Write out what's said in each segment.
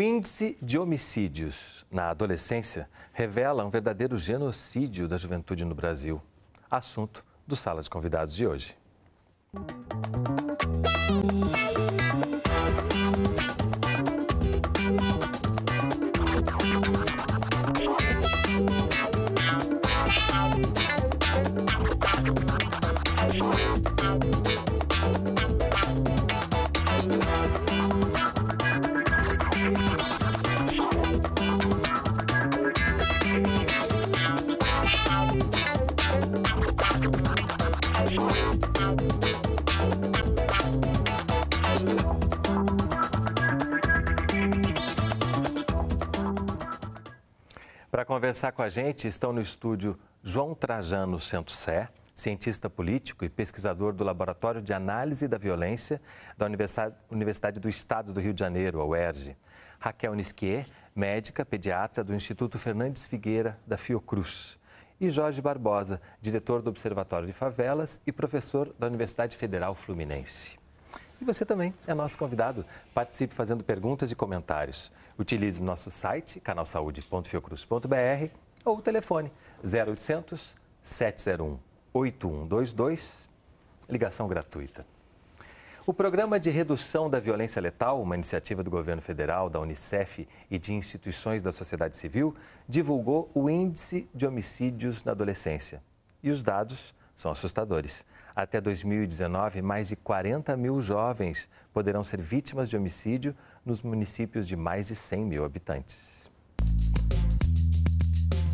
O índice de homicídios na adolescência revela um verdadeiro genocídio da juventude no Brasil. Assunto do Sala de Convidados de hoje. Para conversar com a gente, estão no estúdio João Trajano Santosé, cientista político e pesquisador do Laboratório de Análise da Violência da Universidade do Estado do Rio de Janeiro, a UERJ. Raquel Nisquier, médica pediatra do Instituto Fernandes Figueira, da Fiocruz. E Jorge Barbosa, diretor do Observatório de Favelas e professor da Universidade Federal Fluminense. E você também é nosso convidado. Participe fazendo perguntas e comentários. Utilize nosso site, canalsaude.fiocruz.br ou o telefone 0800 701 8122, ligação gratuita. O Programa de Redução da Violência Letal, uma iniciativa do governo federal, da Unicef e de instituições da sociedade civil, divulgou o Índice de Homicídios na Adolescência. E os dados são assustadores. Até 2019, mais de 40 mil jovens poderão ser vítimas de homicídio nos municípios de mais de 100 mil habitantes.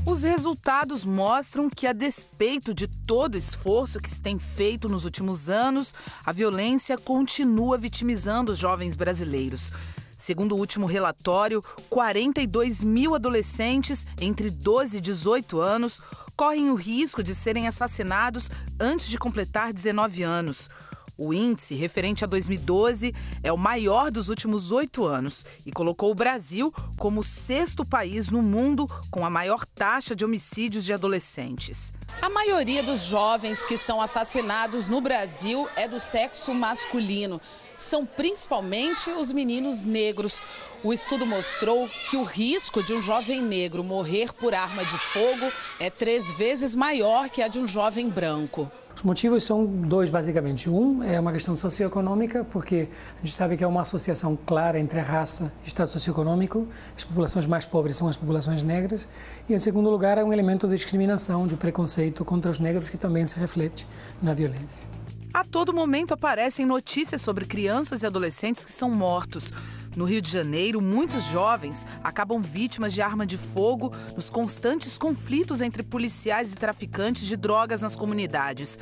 Os resultados mostram que, a despeito de todo o esforço que se tem feito nos últimos anos, a violência continua vitimizando os jovens brasileiros. Segundo o último relatório, 42 mil adolescentes entre 12 e 18 anos correm o risco de serem assassinados antes de completar 19 anos. O índice, referente a 2012, é o maior dos últimos oito anos e colocou o Brasil como o sexto país no mundo com a maior taxa de homicídios de adolescentes. A maioria dos jovens que são assassinados no Brasil é do sexo masculino são principalmente os meninos negros. O estudo mostrou que o risco de um jovem negro morrer por arma de fogo é três vezes maior que a de um jovem branco. Os motivos são dois, basicamente. Um é uma questão socioeconômica, porque a gente sabe que há uma associação clara entre a raça e estado socioeconômico. As populações mais pobres são as populações negras. E, em segundo lugar, é um elemento de discriminação, de preconceito contra os negros, que também se reflete na violência. A todo momento aparecem notícias sobre crianças e adolescentes que são mortos. No Rio de Janeiro, muitos jovens acabam vítimas de arma de fogo nos constantes conflitos entre policiais e traficantes de drogas nas comunidades.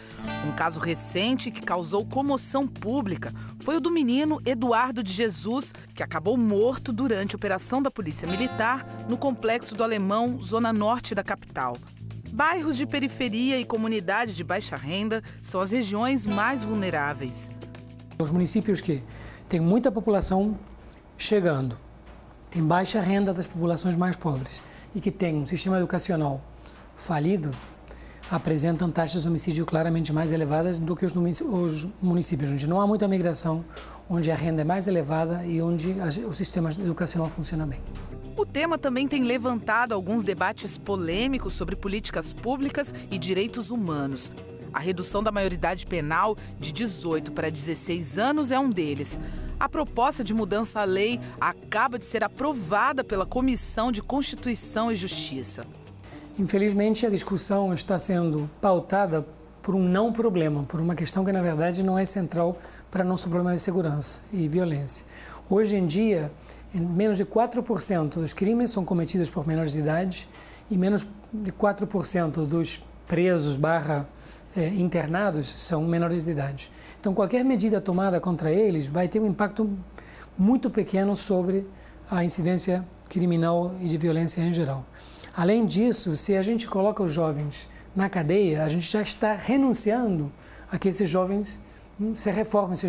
Um caso recente que causou comoção pública foi o do menino Eduardo de Jesus, que acabou morto durante a operação da Polícia Militar no complexo do Alemão, zona norte da capital. Bairros de periferia e comunidades de baixa renda são as regiões mais vulneráveis. Os municípios que têm muita população chegando, têm baixa renda das populações mais pobres e que têm um sistema educacional falido, apresentam taxas de homicídio claramente mais elevadas do que os municípios, onde não há muita migração, onde a renda é mais elevada e onde o sistema educacional funciona bem. O tema também tem levantado alguns debates polêmicos sobre políticas públicas e direitos humanos. A redução da maioridade penal de 18 para 16 anos é um deles. A proposta de mudança à lei acaba de ser aprovada pela Comissão de Constituição e Justiça. Infelizmente, a discussão está sendo pautada por um não problema, por uma questão que na verdade não é central para nosso problema de segurança e violência. Hoje em dia, menos de 4% dos crimes são cometidos por menores de idade e menos de 4% dos presos barra eh, internados são menores de idade. Então qualquer medida tomada contra eles vai ter um impacto muito pequeno sobre a incidência criminal e de violência em geral. Além disso, se a gente coloca os jovens na cadeia, a gente já está renunciando a que esses jovens hum, se reformem, se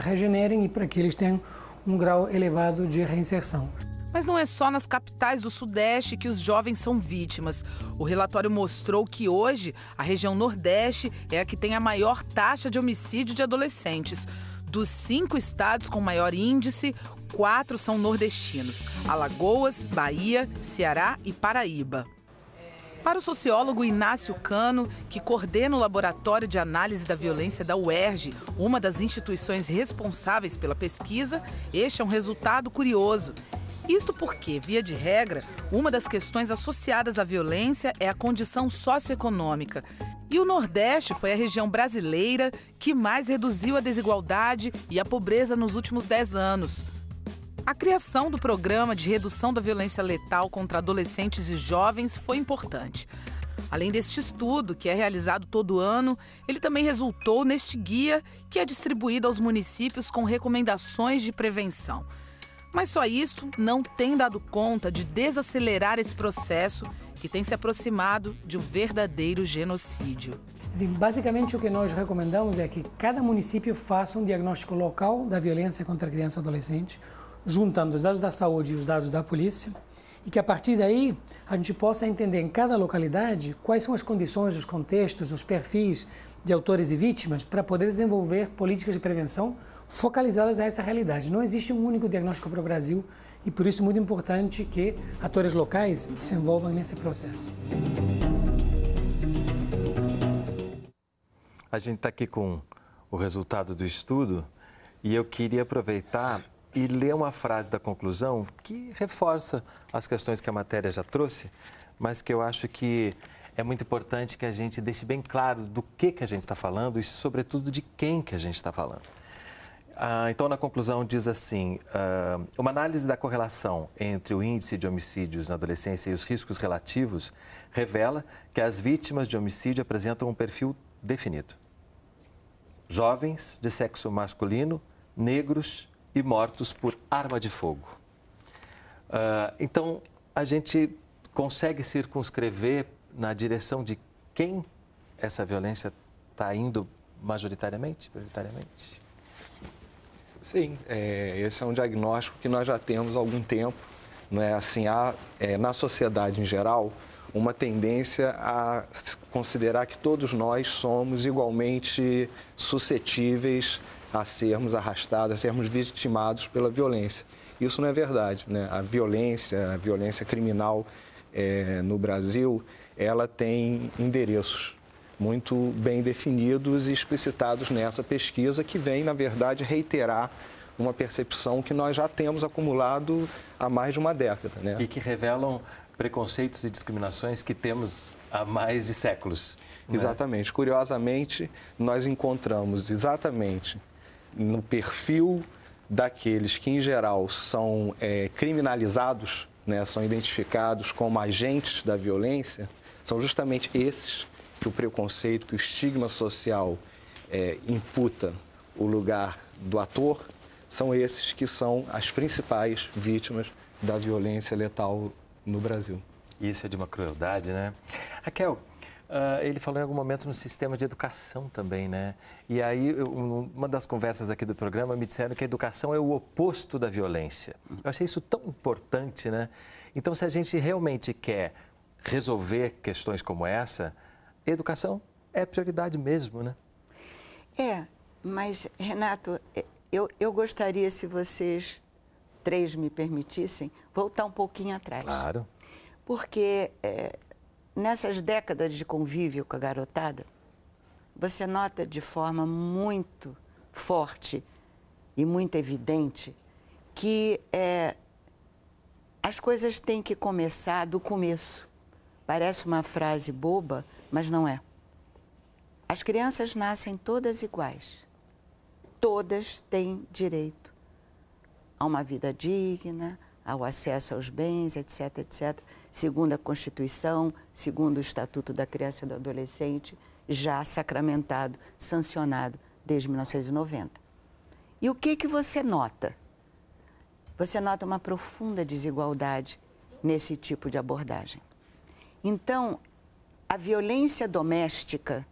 regenerem e para que eles tenham um grau elevado de reinserção. Mas não é só nas capitais do Sudeste que os jovens são vítimas. O relatório mostrou que hoje a região Nordeste é a que tem a maior taxa de homicídio de adolescentes. Dos cinco estados com maior índice, quatro são nordestinos: Alagoas, Bahia, Ceará e Paraíba. Para o sociólogo Inácio Cano, que coordena o Laboratório de Análise da Violência da UERJ, uma das instituições responsáveis pela pesquisa, este é um resultado curioso. Isto porque, via de regra, uma das questões associadas à violência é a condição socioeconômica. E o Nordeste foi a região brasileira que mais reduziu a desigualdade e a pobreza nos últimos 10 anos. A criação do programa de redução da violência letal contra adolescentes e jovens foi importante. Além deste estudo, que é realizado todo ano, ele também resultou neste guia que é distribuído aos municípios com recomendações de prevenção. Mas só isto não tem dado conta de desacelerar esse processo que tem se aproximado de um verdadeiro genocídio. Basicamente, o que nós recomendamos é que cada município faça um diagnóstico local da violência contra a criança e adolescente, juntando os dados da saúde e os dados da polícia, e que a partir daí a gente possa entender em cada localidade quais são as condições, os contextos, os perfis de autores e vítimas para poder desenvolver políticas de prevenção focalizadas a essa realidade. Não existe um único diagnóstico para o Brasil e por isso é muito importante que atores locais se envolvam nesse processo. A gente está aqui com o resultado do estudo e eu queria aproveitar e ler uma frase da conclusão que reforça as questões que a matéria já trouxe, mas que eu acho que é muito importante que a gente deixe bem claro do que, que a gente está falando e, sobretudo, de quem que a gente está falando. Ah, então, na conclusão, diz assim: ah, uma análise da correlação entre o índice de homicídios na adolescência e os riscos relativos revela que as vítimas de homicídio apresentam um perfil definido. Jovens de sexo masculino, negros e mortos por arma de fogo. Uh, então, a gente consegue circunscrever na direção de quem essa violência está indo majoritariamente, prioritariamente? Sim, é, esse é um diagnóstico que nós já temos há algum tempo. Não é assim, há, é, na sociedade em geral, uma tendência a considerar que todos nós somos igualmente suscetíveis a sermos arrastados, a sermos vitimados pela violência. Isso não é verdade. Né? A violência, a violência criminal é, no Brasil, ela tem endereços muito bem definidos e explicitados nessa pesquisa, que vem, na verdade, reiterar uma percepção que nós já temos acumulado há mais de uma década. Né? E que revelam preconceitos e discriminações que temos há mais de séculos. Né? Exatamente. Né? Curiosamente, nós encontramos exatamente no perfil daqueles que, em geral, são é, criminalizados, né, são identificados como agentes da violência, são justamente esses que o preconceito, que o estigma social é, imputa o lugar do ator, são esses que são as principais vítimas da violência letal no Brasil. Isso é de uma crueldade, né? Raquel, Uh, ele falou em algum momento no sistema de educação também, né? E aí, eu, uma das conversas aqui do programa, me disseram que a educação é o oposto da violência. Eu achei isso tão importante, né? Então, se a gente realmente quer resolver questões como essa, educação é prioridade mesmo, né? É, mas, Renato, é, eu, eu gostaria, se vocês três me permitissem, voltar um pouquinho atrás. Claro. Porque é, nessas décadas de convívio com a garotada, você nota de forma muito forte e muito evidente que é, as coisas têm que começar do começo. Parece uma frase boba, mas não é. As crianças nascem todas iguais. Todas têm direito a uma vida digna, ao acesso aos bens, etc, etc segundo a Constituição, segundo o Estatuto da Criança e do Adolescente, já sacramentado, sancionado desde 1990. E o que que você nota? Você nota uma profunda desigualdade nesse tipo de abordagem. Então, a violência doméstica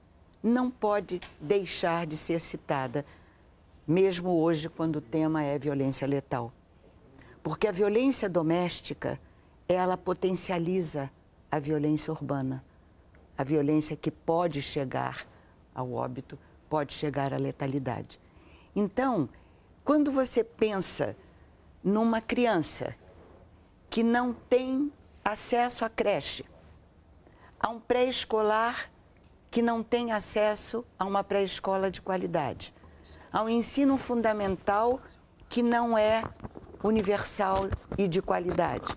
não pode deixar de ser citada, mesmo hoje, quando o tema é violência letal. Porque a violência doméstica ela potencializa a violência urbana, a violência que pode chegar ao óbito, pode chegar à letalidade. Então, quando você pensa numa criança que não tem acesso à creche, a um pré-escolar que não tem acesso a uma pré-escola de qualidade, a um ensino fundamental que não é universal e de qualidade,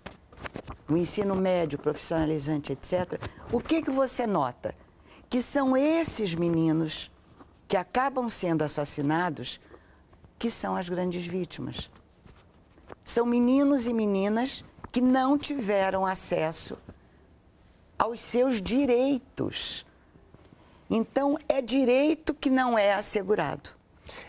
no ensino médio, profissionalizante, etc., o que, que você nota? Que são esses meninos que acabam sendo assassinados que são as grandes vítimas. São meninos e meninas que não tiveram acesso aos seus direitos. Então, é direito que não é assegurado.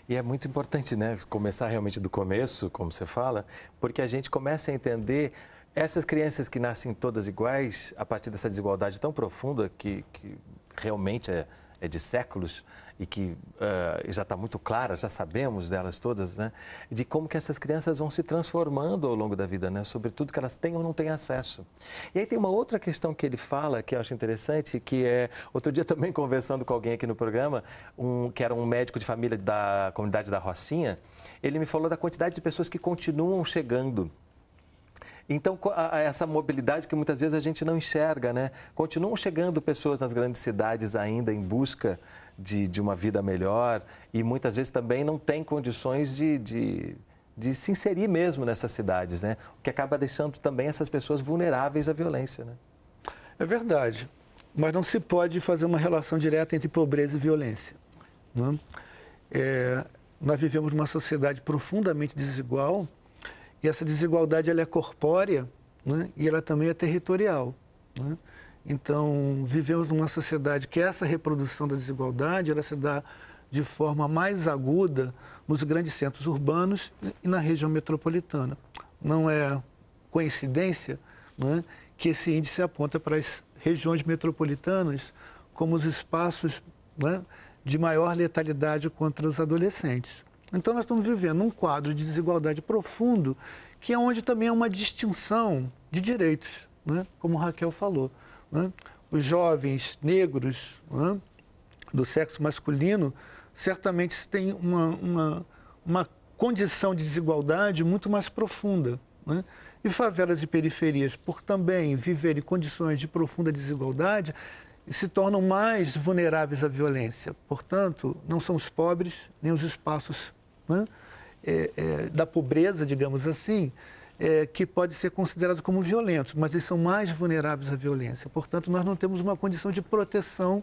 E é muito importante, né, começar realmente do começo, como você fala, porque a gente começa a entender essas crianças que nascem todas iguais, a partir dessa desigualdade tão profunda que, que realmente é, é de séculos e que uh, já está muito clara, já sabemos delas todas, né? De como que essas crianças vão se transformando ao longo da vida, né? Sobretudo que elas têm ou não têm acesso. E aí tem uma outra questão que ele fala que eu acho interessante, que é outro dia também conversando com alguém aqui no programa, um que era um médico de família da comunidade da Rocinha, ele me falou da quantidade de pessoas que continuam chegando então, essa mobilidade que muitas vezes a gente não enxerga, né? Continuam chegando pessoas nas grandes cidades ainda em busca de, de uma vida melhor e muitas vezes também não têm condições de, de de se inserir mesmo nessas cidades, né? O que acaba deixando também essas pessoas vulneráveis à violência, né? É verdade, mas não se pode fazer uma relação direta entre pobreza e violência. Né? É, nós vivemos numa sociedade profundamente desigual e essa desigualdade ela é corpórea né? e ela também é territorial. Né? Então, vivemos numa sociedade que essa reprodução da desigualdade ela se dá de forma mais aguda nos grandes centros urbanos e na região metropolitana. Não é coincidência né, que esse índice aponta para as regiões metropolitanas como os espaços né, de maior letalidade contra os adolescentes. Então, nós estamos vivendo um quadro de desigualdade profundo, que é onde também há é uma distinção de direitos, né? como Raquel falou. Né? Os jovens negros né? do sexo masculino certamente têm uma, uma, uma condição de desigualdade muito mais profunda. Né? E favelas e periferias, por também viverem condições de profunda desigualdade, se tornam mais vulneráveis à violência. Portanto, não são os pobres nem os espaços né? é, é, da pobreza, digamos assim, é, que pode ser considerado como violento, mas eles são mais vulneráveis à violência. Portanto, nós não temos uma condição de proteção,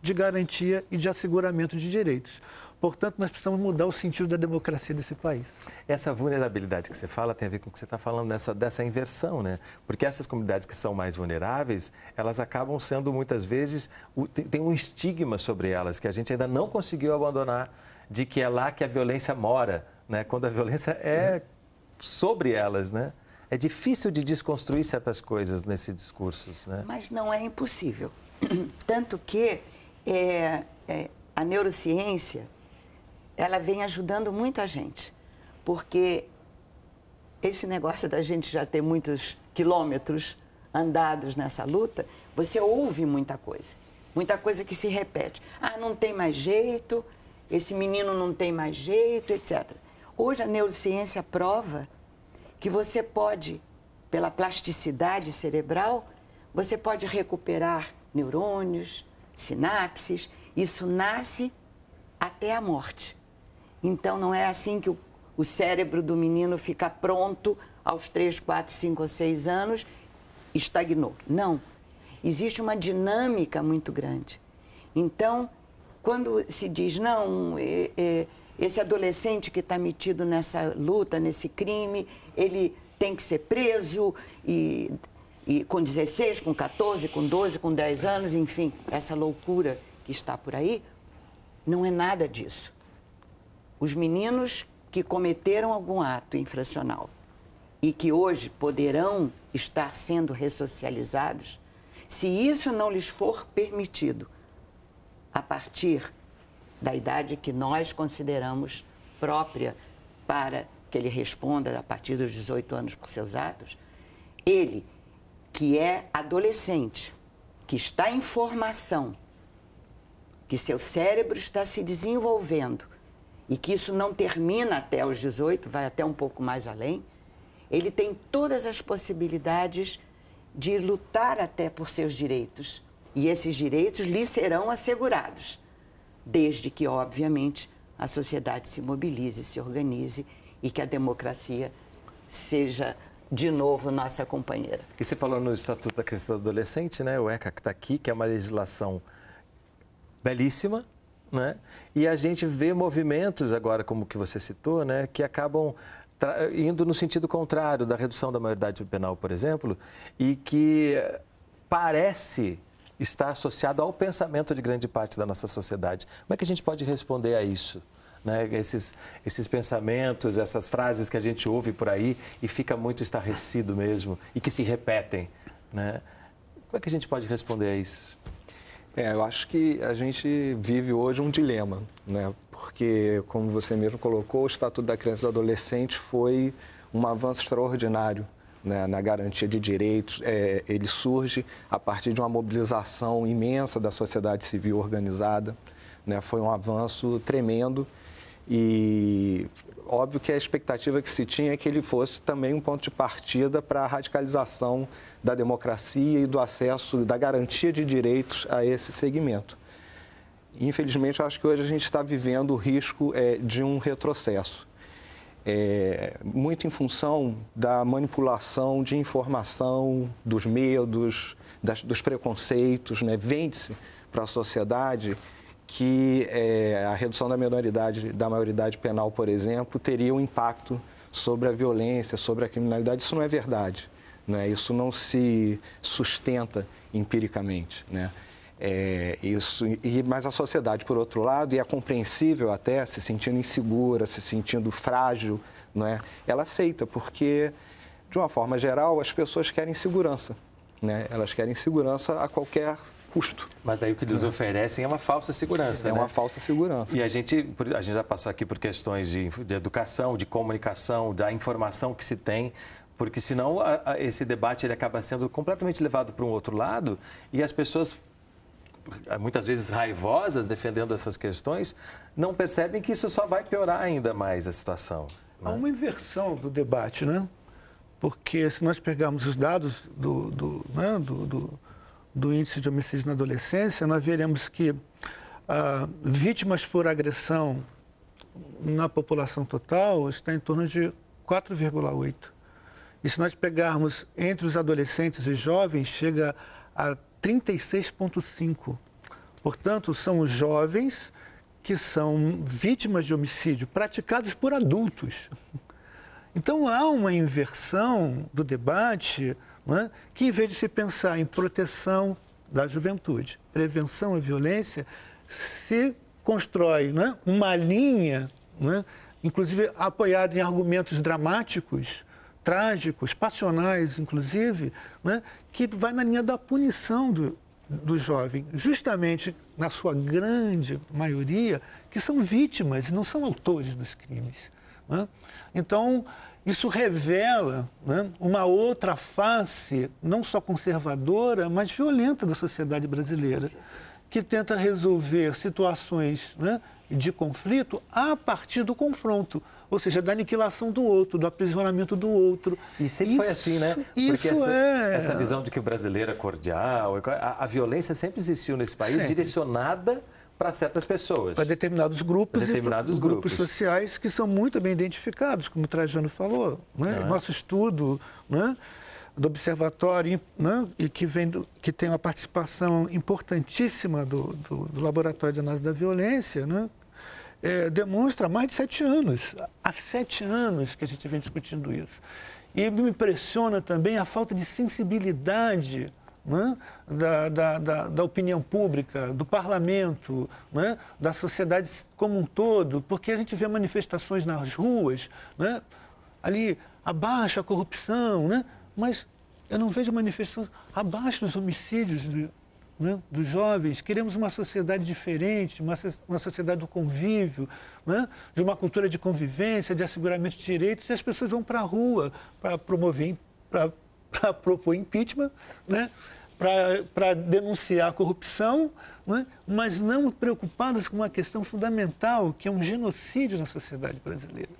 de garantia e de asseguramento de direitos. Portanto, nós precisamos mudar o sentido da democracia desse país. Essa vulnerabilidade que você fala tem a ver com o que você está falando dessa, dessa inversão, né? Porque essas comunidades que são mais vulneráveis, elas acabam sendo muitas vezes, tem um estigma sobre elas que a gente ainda não conseguiu abandonar de que é lá que a violência mora, né? quando a violência é sobre elas, né? É difícil de desconstruir certas coisas nesses discursos, né? Mas não é impossível. Tanto que é, é, a neurociência, ela vem ajudando muito a gente. Porque esse negócio da gente já ter muitos quilômetros andados nessa luta, você ouve muita coisa. Muita coisa que se repete. Ah, não tem mais jeito, esse menino não tem mais jeito, etc. Hoje a neurociência prova que você pode, pela plasticidade cerebral, você pode recuperar neurônios, sinapses. Isso nasce até a morte. Então não é assim que o, o cérebro do menino fica pronto aos 3, 4, 5 ou 6 anos, estagnou. Não. Existe uma dinâmica muito grande. Então, quando se diz, não, esse adolescente que está metido nessa luta, nesse crime, ele tem que ser preso e, e com 16, com 14, com 12, com 10 anos, enfim, essa loucura que está por aí, não é nada disso. Os meninos que cometeram algum ato infracional e que hoje poderão estar sendo ressocializados, se isso não lhes for permitido, a partir da idade que nós consideramos própria para que ele responda a partir dos 18 anos por seus atos, ele que é adolescente, que está em formação, que seu cérebro está se desenvolvendo e que isso não termina até os 18, vai até um pouco mais além, ele tem todas as possibilidades de lutar até por seus direitos e esses direitos lhe serão assegurados, desde que, obviamente, a sociedade se mobilize, se organize e que a democracia seja de novo nossa companheira. E você falou no Estatuto da Criança e do Adolescente, né? O ECA que está aqui, que é uma legislação belíssima, né? E a gente vê movimentos agora, como que você citou, né? Que acabam indo no sentido contrário da redução da maioridade penal, por exemplo, e que parece está associado ao pensamento de grande parte da nossa sociedade. Como é que a gente pode responder a isso? Né? Esses, esses pensamentos, essas frases que a gente ouve por aí e fica muito estarrecido mesmo e que se repetem. Né? Como é que a gente pode responder a isso? É, eu acho que a gente vive hoje um dilema, né? porque, como você mesmo colocou, o Estatuto da Criança e do Adolescente foi um avanço extraordinário né, na garantia de direitos, é, ele surge a partir de uma mobilização imensa da sociedade civil organizada. Né, foi um avanço tremendo e óbvio que a expectativa que se tinha é que ele fosse também um ponto de partida para a radicalização da democracia e do acesso, da garantia de direitos a esse segmento. Infelizmente, eu acho que hoje a gente está vivendo o risco é, de um retrocesso é, muito em função da manipulação de informação, dos medos, das, dos preconceitos. Né? Vende-se para a sociedade que é, a redução da minoridade, da maioridade penal, por exemplo, teria um impacto sobre a violência, sobre a criminalidade. Isso não é verdade. Né? Isso não se sustenta empiricamente. Né? É, isso e mas a sociedade por outro lado e é compreensível até se sentindo insegura se sentindo frágil não é ela aceita porque de uma forma geral as pessoas querem segurança né elas querem segurança a qualquer custo. Mas daí o que eles oferecem é uma falsa segurança. É né? uma falsa segurança. E a gente, a gente já passou aqui por questões de, de educação, de comunicação, da informação que se tem, porque senão a, a, esse debate ele acaba sendo completamente levado para um outro lado e as pessoas muitas vezes raivosas defendendo essas questões, não percebem que isso só vai piorar ainda mais a situação. Né? Há uma inversão do debate, né? Porque se nós pegarmos os dados do, do, né, do, do, do, índice de homicídio na adolescência, nós veremos que ah, vítimas por agressão na população total está em torno de 4,8. E se nós pegarmos entre os adolescentes e jovens, chega a 36,5%. Portanto, são os jovens que são vítimas de homicídio praticados por adultos. Então, há uma inversão do debate é, que, em vez de se pensar em proteção da juventude, prevenção à violência, se constrói é, uma linha, é, inclusive apoiada em argumentos dramáticos, trágicos, passionais, inclusive, né, que vai na linha da punição do, do jovem, justamente na sua grande maioria, que são vítimas e não são autores dos crimes. Né? Então, isso revela né, uma outra face, não só conservadora, mas violenta da sociedade brasileira, que tenta resolver situações né, de conflito a partir do confronto ou seja, da aniquilação do outro, do aprisionamento do outro. E sempre isso, foi assim, né? Porque isso essa, é... essa visão de que o brasileiro é cordial, a, a violência sempre existiu nesse país, sempre. direcionada para certas pessoas. Para determinados grupos determinados e grupos. grupos. sociais que são muito bem identificados, como o Trajano falou. Né? É. Nosso estudo né? do observatório né? e que, vem do, que tem uma participação importantíssima do, do, do Laboratório de Análise da Violência, né? é, demonstra há mais de sete anos. Há sete anos que a gente vem discutindo isso. E me impressiona também a falta de sensibilidade né, da, da, da, da, opinião pública, do parlamento, né, da sociedade como um todo, porque a gente vê manifestações nas ruas, né, ali abaixa a corrupção, né, mas eu não vejo manifestações abaixo dos homicídios né, dos jovens, queremos uma sociedade diferente, uma, uma sociedade do convívio, né, de uma cultura de convivência, de asseguramento de direitos, e as pessoas vão para a rua para promover, para propor impeachment, né, para denunciar a corrupção, né, mas não preocupadas com uma questão fundamental, que é um genocídio na sociedade brasileira.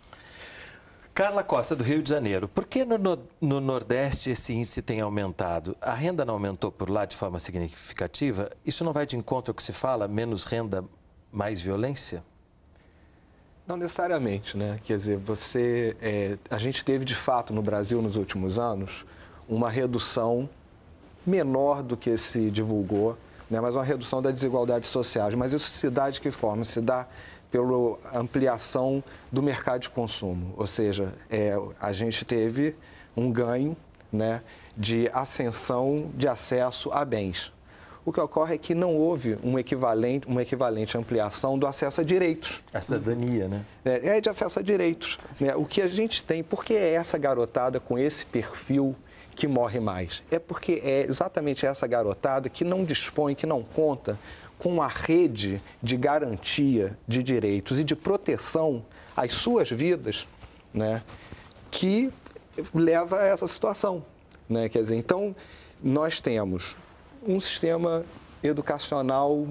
Carla Costa, do Rio de Janeiro. Por que no, no, Nordeste esse índice tem aumentado? A renda não aumentou por lá de forma significativa? Isso não vai de encontro ao que se fala, menos renda, mais violência? Não necessariamente, né? Quer dizer, você, é, a gente teve de fato no Brasil nos últimos anos uma redução menor do que se divulgou, né? mas uma redução das desigualdades sociais. Mas isso se dá de que forma? Se dá pela ampliação do mercado de consumo. Ou seja, é, a gente teve um ganho né, de ascensão de acesso a bens. O que ocorre é que não houve um equivalente, uma equivalente ampliação do acesso a direitos. A cidadania, né? É, é de acesso a direitos. Né? O que a gente tem, por que é essa garotada com esse perfil que morre mais? É porque é exatamente essa garotada que não dispõe, que não conta com a rede de garantia de direitos e de proteção às suas vidas, né, que leva a essa situação. Né? Quer dizer, então, nós temos um sistema educacional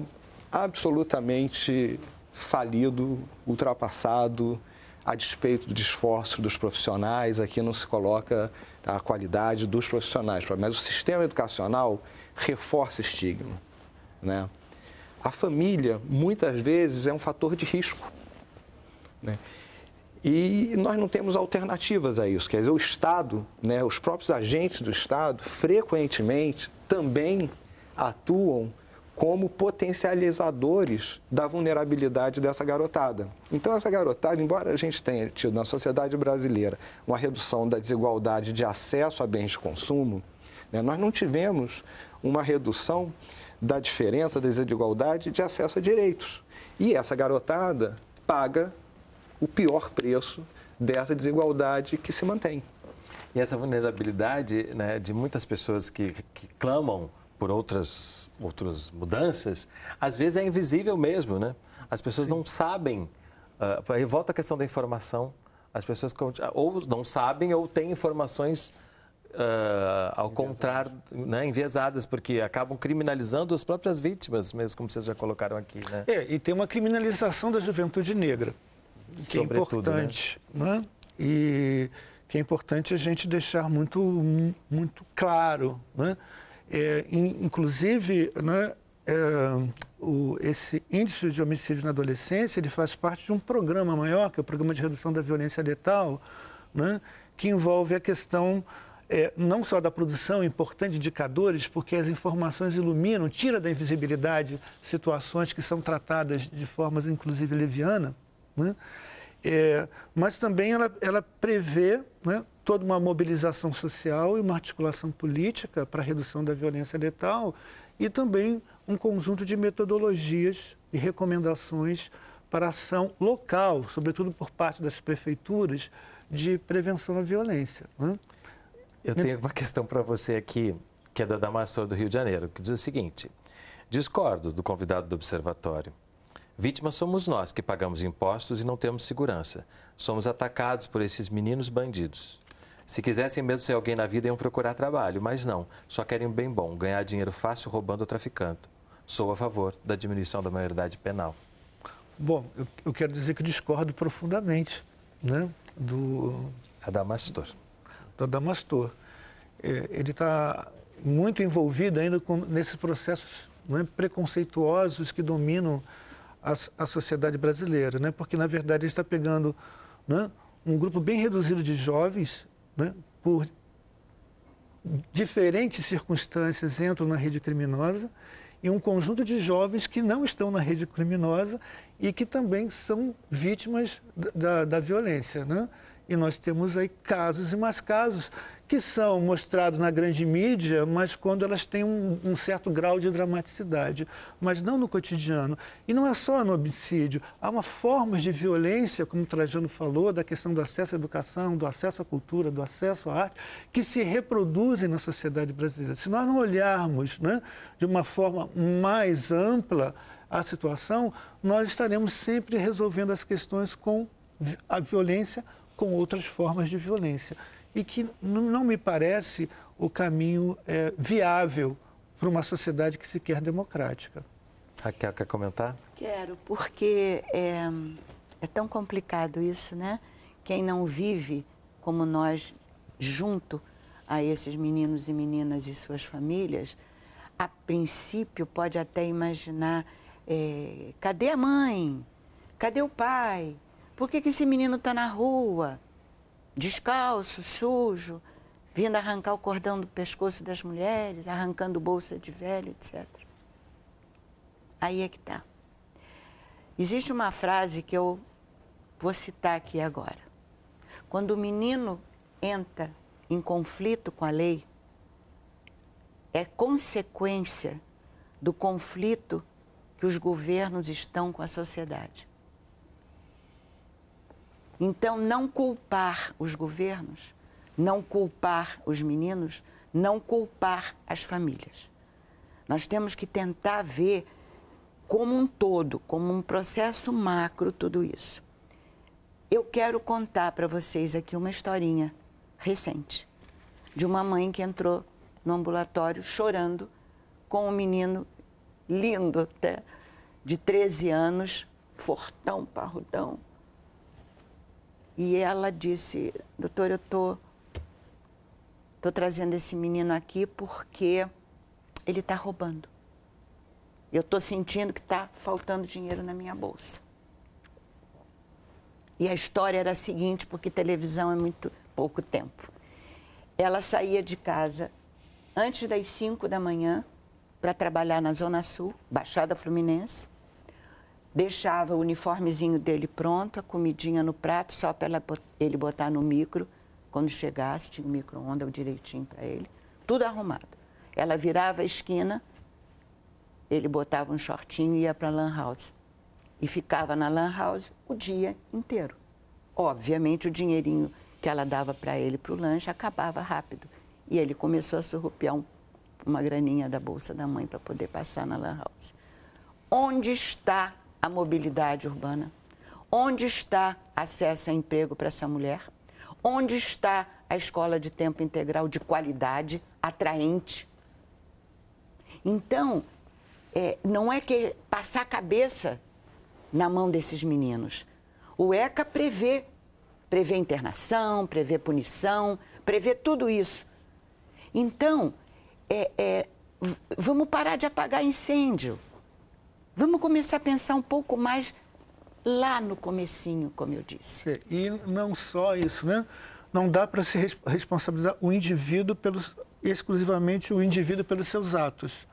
absolutamente falido, ultrapassado, a despeito do esforço dos profissionais, aqui não se coloca a qualidade dos profissionais, mas o sistema educacional reforça estigma, né? a família, muitas vezes, é um fator de risco. Né? E nós não temos alternativas a isso. Quer dizer, o Estado, né, os próprios agentes do Estado, frequentemente também atuam como potencializadores da vulnerabilidade dessa garotada. Então, essa garotada, embora a gente tenha tido na sociedade brasileira uma redução da desigualdade de acesso a bens de consumo, né, nós não tivemos uma redução da diferença, da desigualdade de acesso a direitos. E essa garotada paga o pior preço dessa desigualdade que se mantém. E essa vulnerabilidade né, de muitas pessoas que, que clamam por outras, outras mudanças, às vezes é invisível mesmo, né? As pessoas Sim. não sabem. Uh, aí volta a questão da informação. As pessoas ou não sabem ou têm informações Uh, ao contrário, né, enviesadas, porque acabam criminalizando as próprias vítimas, mesmo como vocês já colocaram aqui. Né? É, e tem uma criminalização da juventude negra, que é Sobretudo, é importante. Né? né? E que é importante a gente deixar muito, muito claro. Né? É, inclusive, né, é, o, esse índice de homicídios na adolescência ele faz parte de um programa maior, que é o Programa de Redução da Violência Letal, né, que envolve a questão é, não só da produção, importantes indicadores, porque as informações iluminam, tira da invisibilidade situações que são tratadas de forma, inclusive, leviana. Né? É, mas também ela, ela prevê né, toda uma mobilização social e uma articulação política para a redução da violência letal e também um conjunto de metodologias e recomendações para ação local, sobretudo por parte das prefeituras, de prevenção à violência. Né? Eu tenho uma questão para você aqui, que é da Damastor do Rio de Janeiro, que diz o seguinte: discordo do convidado do observatório. Vítimas somos nós que pagamos impostos e não temos segurança. Somos atacados por esses meninos bandidos. Se quisessem mesmo ser alguém na vida, iam procurar trabalho, mas não. Só querem um bem bom, ganhar dinheiro fácil roubando ou traficando. Sou a favor da diminuição da maioridade penal. Bom, eu, eu quero dizer que discordo profundamente né, do. Adamastor da Damastor. É, ele está muito envolvido ainda com, nesses processos né, preconceituosos que dominam a, a sociedade brasileira, né? porque, na verdade, ele está pegando né, um grupo bem reduzido de jovens né, por diferentes circunstâncias entram na rede criminosa e um conjunto de jovens que não estão na rede criminosa e que também são vítimas da, da violência. Né? E nós temos aí casos e mais casos que são mostrados na grande mídia, mas quando elas têm um, um, certo grau de dramaticidade, mas não no cotidiano. E não é só no homicídio, há uma forma de violência, como o Trajano falou, da questão do acesso à educação, do acesso à cultura, do acesso à arte, que se reproduzem na sociedade brasileira. Se nós não olharmos né, de uma forma mais ampla a situação, nós estaremos sempre resolvendo as questões com a violência com outras formas de violência. E que não me parece o caminho é, viável para uma sociedade que se quer democrática. Raquel, quer comentar? Quero, porque é, é tão complicado isso, né? Quem não vive como nós, junto a esses meninos e meninas e suas famílias, a princípio pode até imaginar: é, cadê a mãe? Cadê o pai? Por que, que esse menino está na rua, descalço, sujo, vindo arrancar o cordão do pescoço das mulheres, arrancando bolsa de velho, etc. Aí é que está. Existe uma frase que eu vou citar aqui agora. Quando o menino entra em conflito com a lei, é consequência do conflito que os governos estão com a sociedade. Então, não culpar os governos, não culpar os meninos, não culpar as famílias. Nós temos que tentar ver como um todo, como um processo macro, tudo isso. Eu quero contar para vocês aqui uma historinha recente de uma mãe que entrou no ambulatório chorando com um menino lindo até, de 13 anos, fortão, parrudão, e ela disse, doutor, eu tô, tô trazendo esse menino aqui porque ele está roubando. Eu tô sentindo que está faltando dinheiro na minha bolsa. E a história era a seguinte, porque televisão é muito pouco tempo. Ela saía de casa antes das 5 da manhã para trabalhar na Zona Sul, Baixada Fluminense deixava o uniformezinho dele pronto, a comidinha no prato, só para ele botar no micro. Quando chegasse, tinha micro-ondas direitinho para ele. Tudo arrumado. Ela virava a esquina, ele botava um shortinho e ia para a Lan House. E ficava na Lan House o dia inteiro. Obviamente, o dinheirinho que ela dava para ele para o lanche acabava rápido. E ele começou a surrupiar um, uma graninha da bolsa da mãe para poder passar na Lan House. Onde está a mobilidade urbana? Onde está acesso a emprego para essa mulher? Onde está a escola de tempo integral de qualidade, atraente? Então, é, não é que passar a cabeça na mão desses meninos. O ECA prevê, prevê internação, prevê punição, prevê tudo isso. Então, é, é, vamos parar de apagar incêndio. Vamos começar a pensar um pouco mais lá no comecinho, como eu disse. É, e não só isso, né? Não dá para se res responsabilizar o indivíduo pelos exclusivamente o indivíduo pelos seus atos.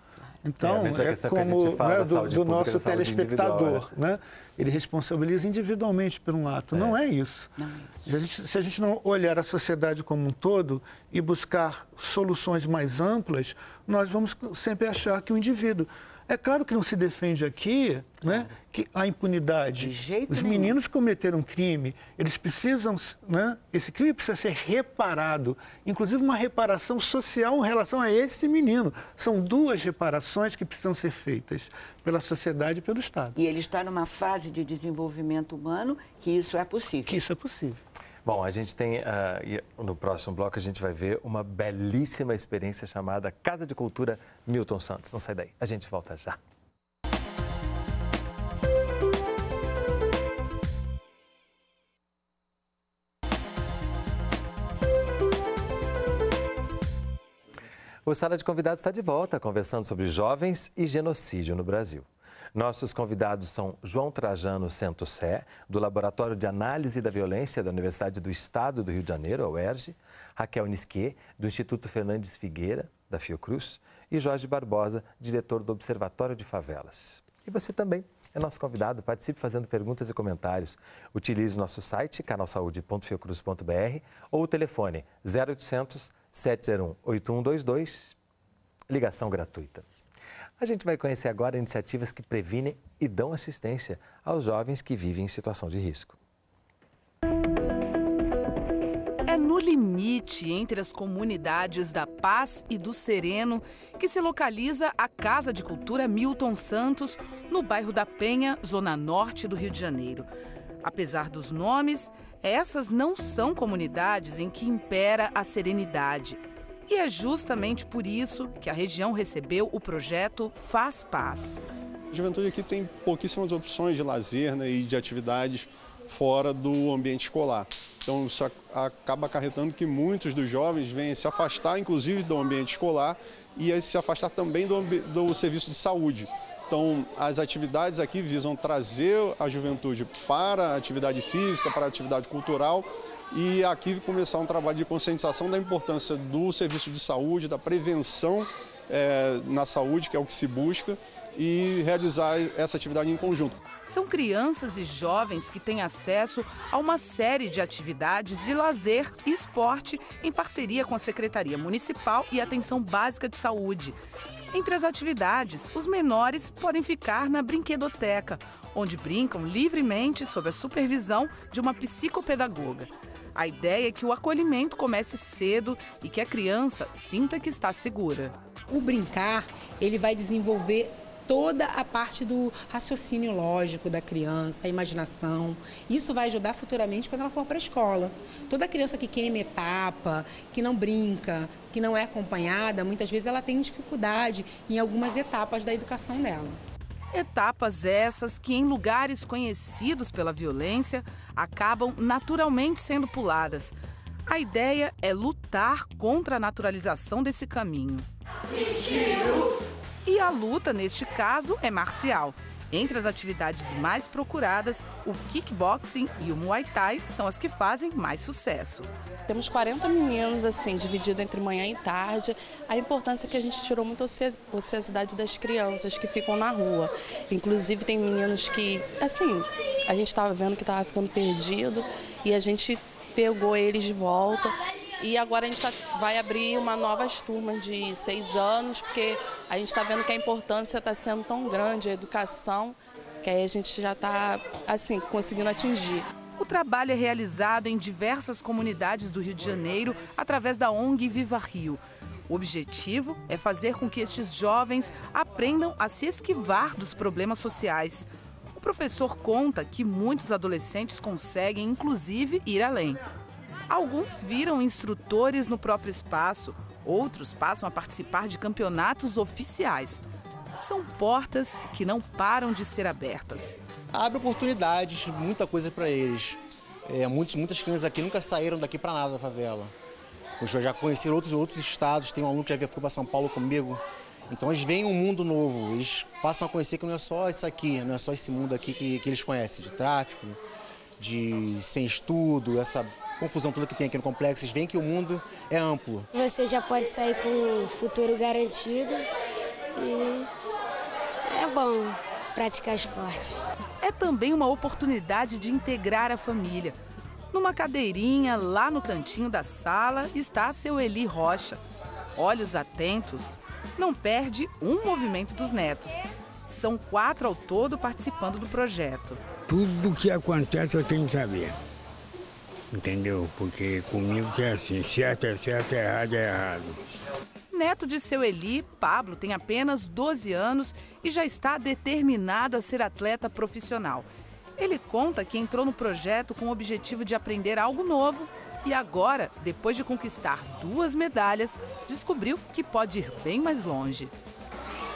Então, é, é como né, do, do nosso telespectador, né? né? Ele responsabiliza individualmente por um ato. É. é não é isso. Não isso. a gente, se a gente não olhar a sociedade como um todo e buscar soluções mais amplas, nós vamos sempre achar que o indivíduo é claro que não se defende aqui né, que a impunidade. De jeito Os meninos que cometeram crime, eles precisam. Né, esse crime precisa ser reparado. Inclusive uma reparação social em relação a esse menino. São duas reparações que precisam ser feitas pela sociedade e pelo Estado. E ele está numa fase de desenvolvimento humano que isso é possível. Que isso é possível. Bom, a gente tem, uh, no próximo bloco, a gente vai ver uma belíssima experiência chamada Casa de Cultura Milton Santos. Não sai daí, a gente volta já. O Sala de Convidados está de volta, conversando sobre jovens e genocídio no Brasil. Nossos convidados são João Trajano Santosé, do Laboratório de Análise da Violência da Universidade do Estado do Rio de Janeiro, a UERJ, Raquel Nisquet, do Instituto Fernandes Figueira, da Fiocruz, e Jorge Barbosa, diretor do Observatório de Favelas. E você também é nosso convidado. Participe fazendo perguntas e comentários. Utilize o nosso site, canalsaúde.fiocruz.br, ou o telefone 0800 701 8122, ligação gratuita. A gente vai conhecer agora iniciativas que previnem e dão assistência aos jovens que vivem em situação de risco. É no limite entre as comunidades da Paz e do Sereno que se localiza a Casa de Cultura Milton Santos, no bairro da Penha, zona norte do Rio de Janeiro. Apesar dos nomes, essas não são comunidades em que impera a serenidade. E é justamente por isso que a região recebeu o projeto Faz Paz. A juventude aqui tem pouquíssimas opções de lazer né, e de atividades fora do ambiente escolar. Então isso acaba acarretando que muitos dos jovens vêm se afastar, inclusive, do ambiente escolar e se afastar também do, do serviço de saúde. Então, as atividades aqui visam trazer a juventude para a atividade física, para a atividade cultural e aqui começar um trabalho de conscientização da importância do serviço de saúde, da prevenção é, na saúde, que é o que se busca, e realizar essa atividade em conjunto. São crianças e jovens que têm acesso a uma série de atividades de lazer e esporte em parceria com a Secretaria Municipal e Atenção Básica de Saúde. Entre as atividades, os menores podem ficar na brinquedoteca, onde brincam livremente sob a supervisão de uma psicopedagoga. A ideia é que o acolhimento comece cedo e que a criança sinta que está segura. O brincar, ele vai desenvolver toda a parte do raciocínio lógico da criança, a imaginação. Isso vai ajudar futuramente quando ela for para a escola. Toda criança que queima etapa, que não brinca, que não é acompanhada, muitas vezes ela tem dificuldade em algumas etapas da educação dela. Etapas essas que, em lugares conhecidos pela violência, acabam naturalmente sendo puladas. A ideia é lutar contra a naturalização desse caminho. Mentira! e a luta, neste caso, é marcial. Entre as atividades mais procuradas, o kickboxing e o muay thai são as que fazem mais sucesso. Temos 40 meninos, assim, dividido entre manhã e tarde. A importância é que a gente tirou muito a ociosidade das crianças que ficam na rua. Inclusive, tem meninos que, assim, a gente estava vendo que estava ficando perdido e a gente pegou eles de volta e agora a gente tá, vai abrir uma nova turma de seis anos, porque a gente está vendo que a importância está sendo tão grande, a educação, que aí a gente já está assim, conseguindo atingir. O trabalho é realizado em diversas comunidades do Rio de Janeiro através da ONG Viva Rio. O objetivo é fazer com que estes jovens aprendam a se esquivar dos problemas sociais. O professor conta que muitos adolescentes conseguem, inclusive, ir além. Alguns viram instrutores no próprio espaço, outros passam a participar de campeonatos oficiais. São portas que não param de ser abertas. Abre oportunidades, muita coisa para eles. É, muitos, muitas crianças aqui nunca saíram daqui para nada da favela. Eu já conheceram outros, outros estados, tem um aluno que já veio para São Paulo comigo. Então eles veem um mundo novo, eles passam a conhecer que não é só isso aqui, não é só esse mundo aqui que, que eles conhecem, de tráfico, de sem estudo, essa confusão toda que tem aqui no complexo, Vem veem que o mundo é amplo. Você já pode sair com o futuro garantido e é bom praticar esporte. É também uma oportunidade de integrar a família. Numa cadeirinha, lá no cantinho da sala, está seu Eli Rocha. Olhos atentos, não perde um movimento dos netos. São quatro ao todo participando do projeto. Tudo que acontece eu tenho que saber entendeu? Porque comigo é assim, certo é certo, errado é errado. Neto de seu Eli, Pablo tem apenas 12 anos e já está determinado a ser atleta profissional. Ele conta que entrou no projeto com o objetivo de aprender algo novo e agora, depois de conquistar duas medalhas, descobriu que pode ir bem mais longe.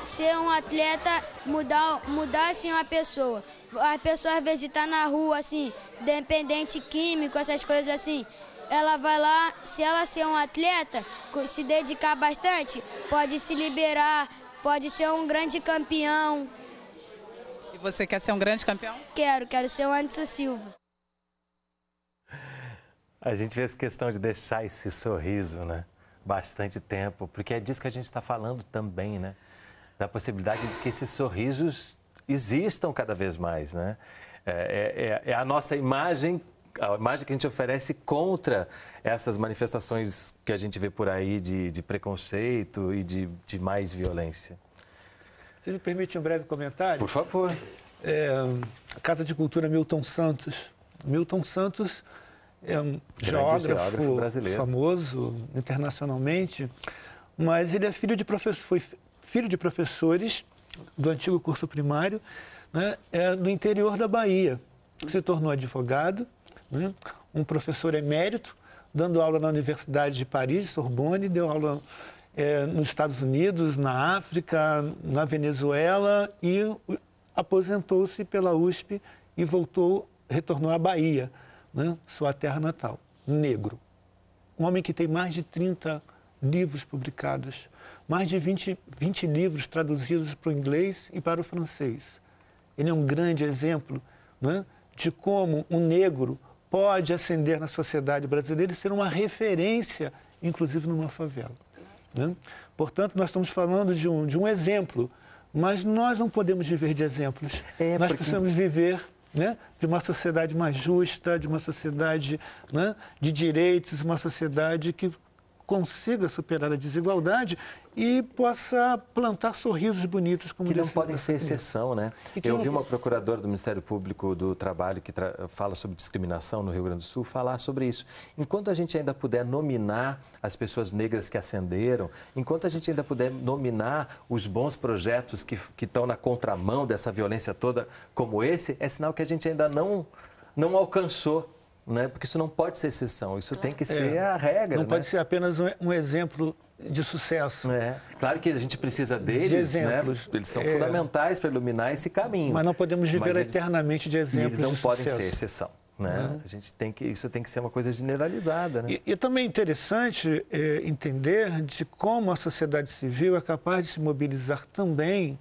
Ser um atleta mudar, mudar assim uma pessoa as pessoas visitar tá na rua, assim, dependente químico, essas coisas assim. Ela vai lá, se ela ser um atleta, se dedicar bastante, pode se liberar, pode ser um grande campeão. E você quer ser um grande campeão? Quero, quero ser o Anderson Silva. A gente fez questão de deixar esse sorriso, né? Bastante tempo, porque é disso que a gente está falando também, né? Da possibilidade de que esses sorrisos existam cada vez mais, né? É, é, é, é a nossa imagem, a imagem que a gente oferece contra essas manifestações que a gente vê por aí de, de preconceito e de, de mais violência. Se me permite um breve comentário? Por favor. É, a Casa de Cultura Milton Santos. Milton Santos é um geógrafo, geógrafo, brasileiro. famoso internacionalmente, mas ele é filho de foi filho de professores do antigo curso primário, né, é, no interior da Bahia. Se tornou advogado, né, um professor emérito, dando aula na Universidade de Paris, Sorbonne, deu aula é, nos Estados Unidos, na África, na Venezuela e aposentou-se pela USP e voltou, retornou à Bahia, né, sua terra natal, negro. Um homem que tem mais de 30 livros publicados mais de 20, 20 livros traduzidos para o inglês e para o francês. Ele é um grande exemplo né, de como um negro pode ascender na sociedade brasileira e ser uma referência, inclusive numa favela. Né? Portanto, nós estamos falando de um, de um exemplo, mas nós não podemos viver de exemplos. É, nós porque... precisamos viver né, de uma sociedade mais justa, de uma sociedade né, de direitos, uma sociedade que consiga superar a desigualdade e possa plantar sorrisos bonitos como que não podem ser exceção, né? Eu vi uma procuradora do Ministério Público do Trabalho que tra... fala sobre discriminação no Rio Grande do Sul falar sobre isso. Enquanto a gente ainda puder nominar as pessoas negras que ascenderam, enquanto a gente ainda puder nominar os bons projetos que que estão na contramão dessa violência toda como esse, é sinal que a gente ainda não não alcançou né? Porque isso não pode ser exceção, isso tem que ser é, a regra. Não né? pode ser apenas um, exemplo de sucesso. É, claro que a gente precisa deles, de né? exemplos, né? Eles são é, fundamentais para iluminar esse caminho. Mas não podemos viver eles, eternamente de exemplos. Eles não de podem sucesso. ser exceção. Né? É. A gente tem que, isso tem que ser uma coisa generalizada. Né? E, e também é interessante é, entender de como a sociedade civil é capaz de se mobilizar também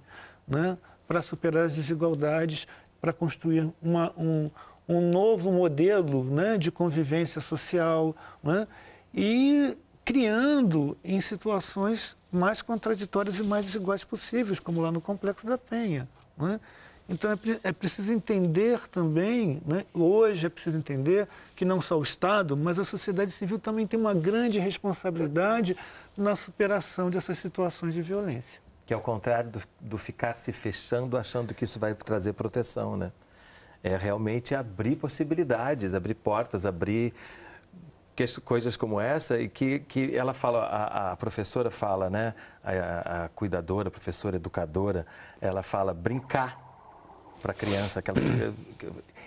né, para superar as desigualdades, para construir uma, um, um novo modelo né, de convivência social né, e criando em situações mais contraditórias e mais desiguais possíveis, como lá no Complexo da Penha. Né? Então é, é, preciso entender também, né? hoje é preciso entender que não só o Estado, mas a sociedade civil também tem uma grande responsabilidade na superação dessas situações de violência. Que é o contrário do, do ficar se fechando achando que isso vai trazer proteção, né? é realmente abrir possibilidades, abrir portas, abrir coisas como essa e que, que ela fala, a, a professora fala, né, a, a, cuidadora, a professora, a educadora, ela fala brincar para a criança, aquelas...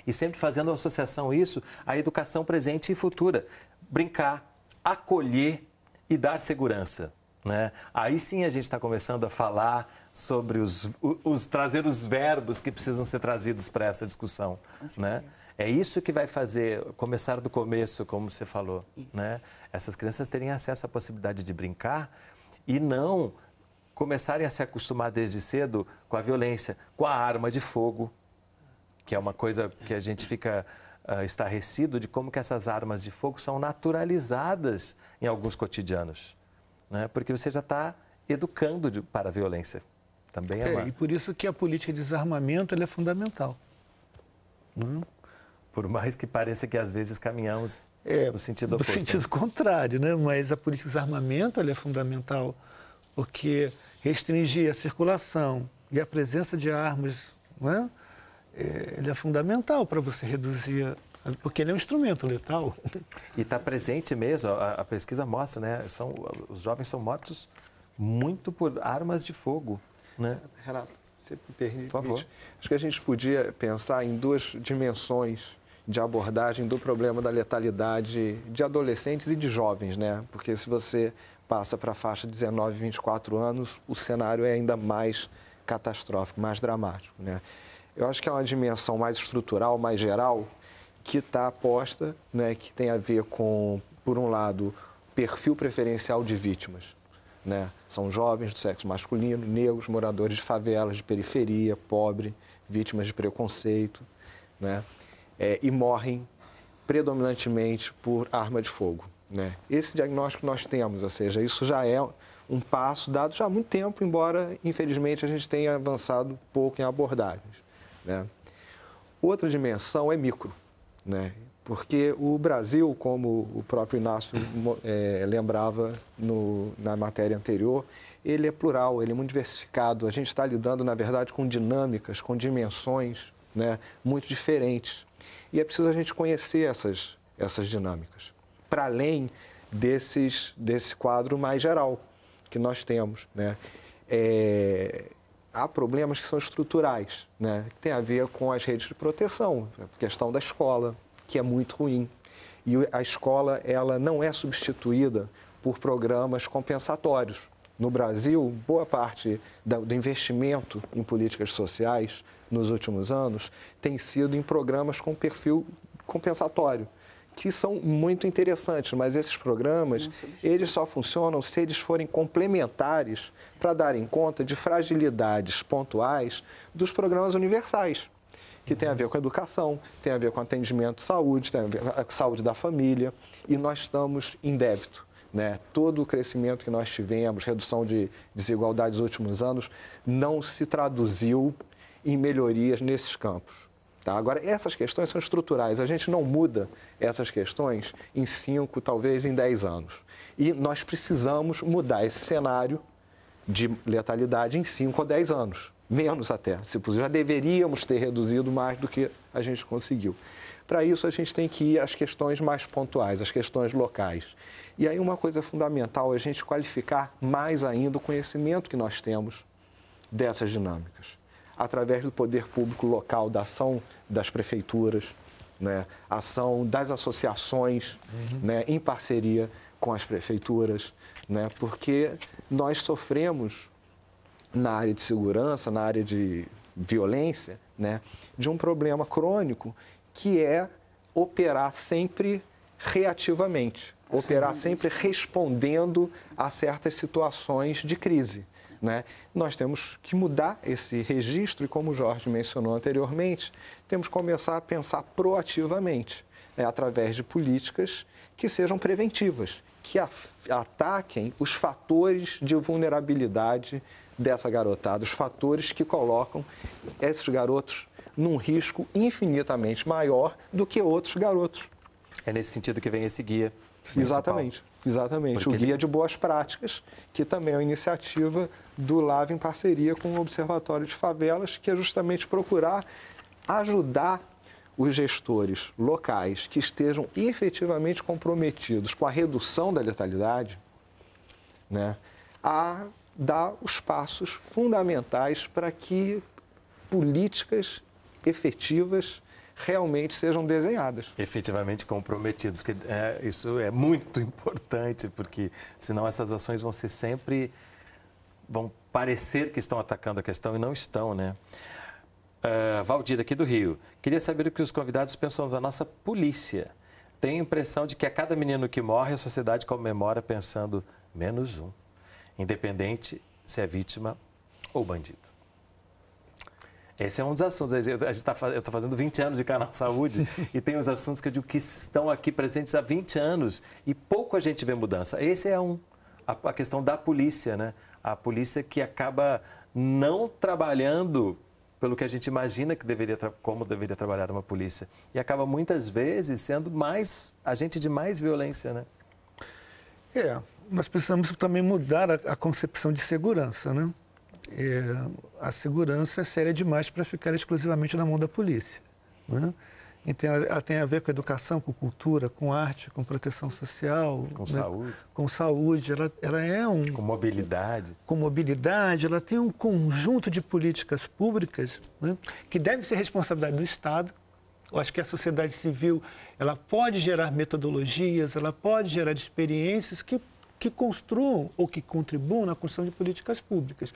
e sempre fazendo associação isso à educação presente e futura, brincar, acolher e dar segurança. Né? Aí sim a gente está começando a falar sobre os, os, os, trazer os verbos que precisam ser trazidos para essa discussão, né? É isso que vai fazer começar do começo, como você falou, isso. né? Essas crianças terem acesso à possibilidade de brincar e não começarem a se acostumar desde cedo com a violência, com a arma de fogo, que é uma coisa que a gente fica uh, estarrecido de como que essas armas de fogo são naturalizadas em alguns cotidianos né? porque você já está educando de, para a violência. Também é, é E por isso que a política de desarmamento é fundamental. Hum? Por mais que pareça que às vezes caminhamos é, no sentido oposto. No né? sentido contrário, né? mas a política de desarmamento é fundamental, porque restringir a circulação e a presença de armas né? É? ele é fundamental para você reduzir porque ele é um instrumento letal. E está presente mesmo, a, a, pesquisa mostra, né? São, os jovens são mortos muito por armas de fogo. Né? Renato, você me permite? Por favor. Acho que a gente podia pensar em duas dimensões de abordagem do problema da letalidade de adolescentes e de jovens, né? Porque se você passa para a faixa 19, 24 anos, o cenário é ainda mais catastrófico, mais dramático, né? Eu acho que é uma dimensão mais estrutural, mais geral, que está aposta, né, que tem a ver com, por um lado, perfil preferencial de vítimas. Né? São jovens do sexo masculino, negros, moradores de favelas, de periferia, pobre, vítimas de preconceito, né? É, e morrem predominantemente por arma de fogo. Né? Esse diagnóstico nós temos, ou seja, isso já é um passo dado já há muito tempo, embora, infelizmente, a gente tenha avançado pouco em abordagens. Né? Outra dimensão é micro né? Porque o Brasil, como o próprio Inácio é, lembrava no, na matéria anterior, ele é plural, ele é muito diversificado. A gente está lidando, na verdade, com dinâmicas, com dimensões né, muito diferentes. E é preciso a gente conhecer essas, essas dinâmicas, para além desses, desse quadro mais geral que nós temos. Né? É, há problemas que são estruturais, né? que tem a ver com as redes de proteção, a questão da escola, que é muito ruim. E a escola ela não é substituída por programas compensatórios. No Brasil, boa parte do investimento em políticas sociais nos últimos anos tem sido em programas com perfil compensatório que são muito interessantes, mas esses programas, eles só funcionam se eles forem complementares para darem conta de fragilidades pontuais dos programas universais, que tem a ver com a educação, tem a ver com atendimento de saúde, tem a ver com eh, a saúde da família, e nós estamos em débito. Né? Todo o crescimento que nós tivemos, redução de desigualdade nos últimos anos, não se traduziu em melhorias nesses campos. Tá? Agora, essas questões são estruturais. A gente não muda essas questões em 5, talvez em 10 anos. E nós precisamos mudar esse cenário de letalidade em 5 ou 10 anos. Menos até, se possível. Já deveríamos ter reduzido mais do que a gente conseguiu. Para isso, a gente tem que ir às questões mais pontuais, às questões locais. E aí, uma coisa fundamental é a gente qualificar mais ainda o conhecimento que nós temos dessas dinâmicas através do poder público local, da ação das prefeituras, né? ação das associações, uhum. né? em parceria com as prefeituras, né? porque nós sofremos na área de segurança, na área de violência, né? de um problema crônico que é operar sempre reativamente, operar sempre respondendo a certas situações de crise. Né? Nós temos que mudar esse registro e, como o Jorge mencionou anteriormente, temos que começar a pensar proativamente, né? através de políticas que sejam preventivas, que ataquem os fatores de vulnerabilidade dessa garotada, os fatores que colocam esses garotos num risco infinitamente maior do que outros garotos. É nesse sentido que vem esse guia. Exatamente. Exatamente, Porque o Guia ele... de Boas Práticas, que também é uma iniciativa do LAV em parceria com o Observatório de Favelas, que é justamente procurar ajudar os gestores locais que estejam efetivamente comprometidos com a redução da letalidade, né, a dar os passos fundamentais para que políticas efetivas realmente sejam desenhadas. Efetivamente comprometidos, que é, isso é muito importante, porque senão essas ações vão ser sempre vão parecer que estão atacando a questão e não estão, né? Uh, Valdir, aqui do Rio, queria saber o que os convidados pensam da nossa polícia. Tenho a impressão de que a cada menino que morre, a sociedade comemora pensando menos um, independente se é vítima ou bandido. Esse é um dos assuntos. A gente, tá, eu estou fazendo 20 anos de Canal Saúde e tem uns assuntos que eu digo que estão aqui presentes há 20 anos e pouco a gente vê mudança. Esse é um. A, a questão da polícia, né? A polícia que acaba não trabalhando pelo que a gente imagina que deveria como deveria trabalhar uma polícia e acaba muitas vezes sendo mais agente de mais violência, né? É, nós precisamos também mudar a, a concepção de segurança, né? é, a segurança é séria demais para ficar exclusivamente na mão da polícia. Né? Então, ela tem a ver com educação, com cultura, com arte, com proteção social. Com né? saúde. Com saúde. Ela, ela é um. Com mobilidade. Com mobilidade. Ela tem um conjunto de políticas públicas né? que deve ser responsabilidade do Estado. Eu acho que a sociedade civil ela pode gerar metodologias, ela pode gerar experiências que, que construam ou que contribuam na construção de políticas públicas.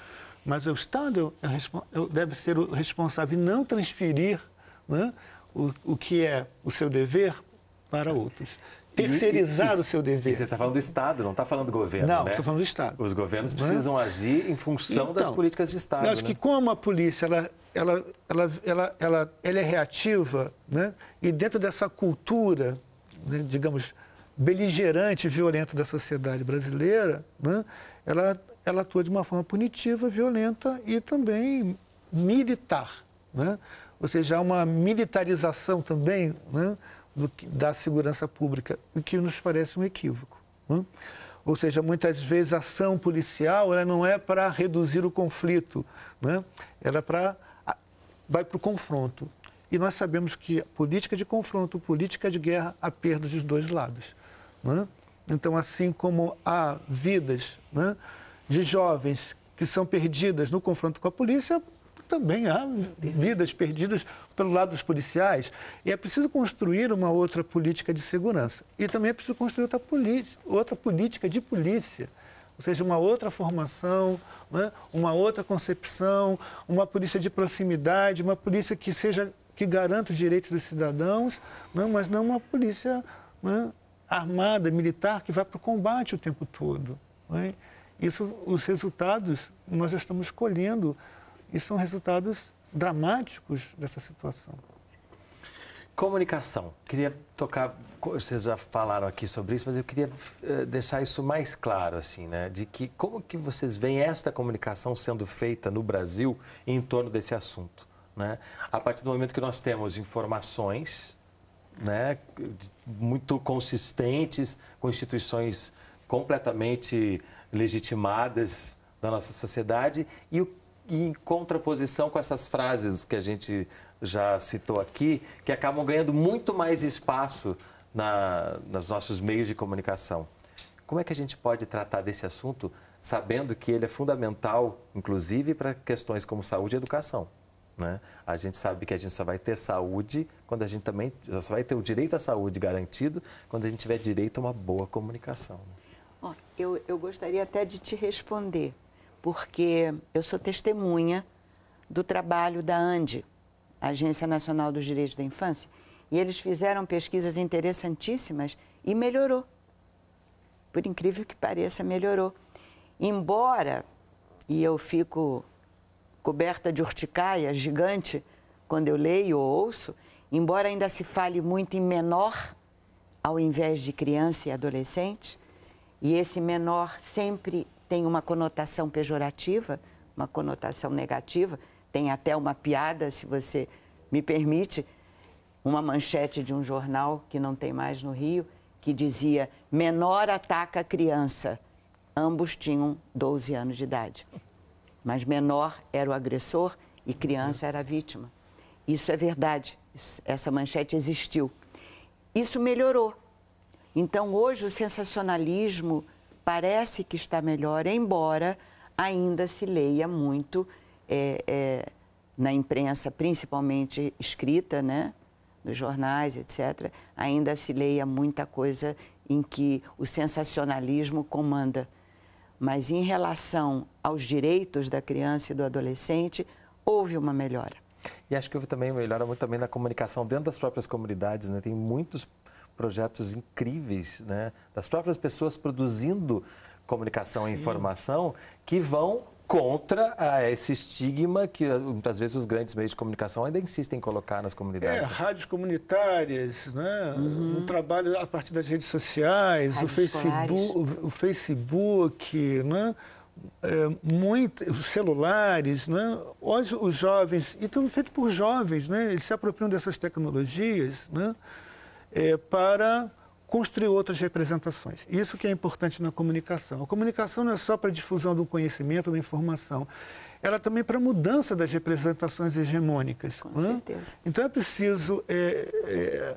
Mas o Estado deve ser o responsável e não transferir né, o, o que é o seu dever para outros terceirizar e, o seu dever. E você está falando do Estado, não está falando do governo, Não, estou né? falando do Estado. Os governos né? precisam agir em função então, das políticas de Estado. Eu acho né? que como a polícia ela, ela, ela, ela, ela, ela é reativa, né? e dentro dessa cultura, né, digamos, beligerante e violenta da sociedade brasileira, né? ela ela atua de uma forma punitiva, violenta e também militar. Né? Ou seja, há uma militarização também né, do, da segurança pública, o que nos parece um equívoco. Né? Ou seja, muitas vezes a ação policial ela não é para reduzir o conflito, né? ela é para vai para o confronto. E nós sabemos que política de confronto, política de guerra, há perdas dos dois lados. Né? Então, assim como há vidas né, de jovens que são perdidas no confronto com a polícia, também há vidas perdidas pelo lado dos policiais. E é preciso construir uma outra política de segurança. E também é preciso construir outra, outra política de polícia. Ou seja, uma outra formação, né? uma outra concepção, uma polícia de proximidade, uma polícia que seja que garanta os direitos dos cidadãos, né? mas não uma polícia né? armada, militar, que vai para o combate o tempo todo. Né? Isso, os resultados nós já estamos colhendo e são resultados dramáticos dessa situação. Comunicação. Queria tocar, vocês já falaram aqui sobre isso, mas eu queria eh, deixar isso mais claro, assim, né? De que como que vocês veem esta comunicação sendo feita no Brasil em torno desse assunto, né? A partir do momento que nós temos informações, né, muito consistentes com instituições completamente legitimadas da nossa sociedade e, em contraposição com essas frases que a gente já citou aqui, que acabam ganhando muito mais espaço na, nos nossos meios de comunicação. Como é que a gente pode tratar desse assunto, sabendo que ele é fundamental, inclusive, para questões como saúde e educação? Né? A gente sabe que a gente só vai ter saúde quando a gente também só vai ter o direito à saúde garantido quando a gente tiver direito a uma boa comunicação. Né? eu, eu gostaria até de te responder, porque eu sou testemunha do trabalho da ANDI, Agência Nacional dos Direitos da Infância, e eles fizeram pesquisas interessantíssimas e melhorou. Por incrível que pareça, melhorou. Embora, e eu fico coberta de urticaia gigante quando eu leio ou ouço, embora ainda se fale muito em menor ao invés de criança e adolescente, e esse menor sempre tem uma conotação pejorativa, uma conotação negativa, tem até uma piada, se você me permite, uma manchete de um jornal que não tem mais no Rio, que dizia: menor ataca criança. Ambos tinham 12 anos de idade. Mas menor era o agressor e criança era a vítima. Isso é verdade. Essa manchete existiu. Isso melhorou então, hoje, o sensacionalismo parece que está melhor, embora ainda se leia muito é, é, na imprensa, principalmente escrita, né? nos jornais, etc., ainda se leia muita coisa em que o sensacionalismo comanda. Mas em relação aos direitos da criança e do adolescente, houve uma melhora. E acho que houve também uma melhora muito também na comunicação dentro das próprias comunidades, né? Tem muitos projetos incríveis, né? Das próprias pessoas produzindo comunicação Sim. e informação que vão contra ah, esse estigma que ah, muitas vezes os grandes meios de comunicação ainda insistem em colocar nas comunidades. É, né? rádios comunitárias, né? Uhum. um trabalho a partir das redes sociais, o Facebook, o, o Facebook, né? É, muito, os celulares, né? hoje os jovens, e tudo feito por jovens, né? eles se apropriam dessas tecnologias, né? é, para construir outras representações. Isso que é importante na comunicação. A comunicação não é só para a difusão do conhecimento, da informação, ela é também para a mudança das representações hegemônicas. Com né? certeza. Então é preciso é, é,